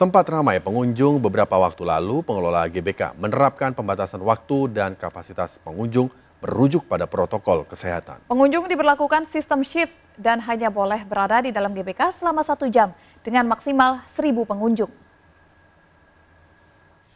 Sempat ramai pengunjung beberapa waktu lalu, pengelola GBK menerapkan pembatasan waktu dan kapasitas pengunjung merujuk pada protokol kesehatan. Pengunjung diberlakukan sistem shift dan hanya boleh berada di dalam GBK selama satu jam dengan maksimal seribu pengunjung.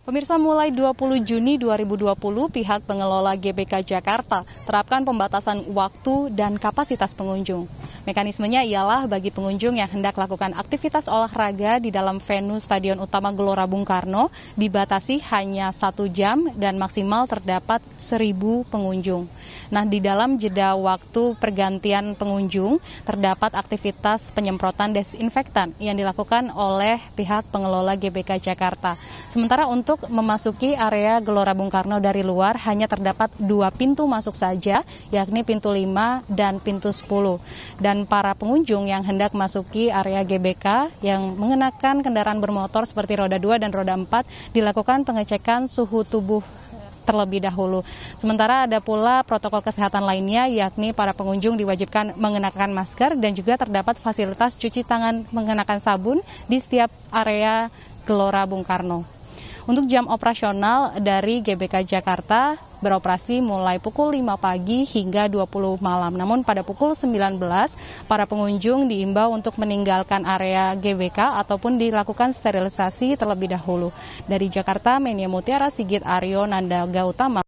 Pemirsa mulai 20 Juni 2020 pihak pengelola GBK Jakarta terapkan pembatasan waktu dan kapasitas pengunjung. Mekanismenya ialah bagi pengunjung yang hendak lakukan aktivitas olahraga di dalam venue Stadion Utama Gelora Bung Karno dibatasi hanya satu jam dan maksimal terdapat 1000 pengunjung. Nah di dalam jeda waktu pergantian pengunjung terdapat aktivitas penyemprotan desinfektan yang dilakukan oleh pihak pengelola GBK Jakarta. Sementara untuk untuk memasuki area Gelora Bung Karno dari luar hanya terdapat dua pintu masuk saja, yakni pintu 5 dan pintu 10. Dan para pengunjung yang hendak masuki area GBK yang mengenakan kendaraan bermotor seperti roda 2 dan roda 4 dilakukan pengecekan suhu tubuh eh, terlebih dahulu. Sementara ada pula protokol kesehatan lainnya yakni para pengunjung diwajibkan mengenakan masker dan juga terdapat fasilitas cuci tangan mengenakan sabun di setiap area Gelora Bung Karno. Untuk jam operasional dari GBK Jakarta beroperasi mulai pukul 5 pagi hingga 20 malam. Namun pada pukul 19, para pengunjung diimbau untuk meninggalkan area GBK ataupun dilakukan sterilisasi terlebih dahulu. Dari Jakarta, Menia Mutiara, Sigit Aryo, Nanda Gautama,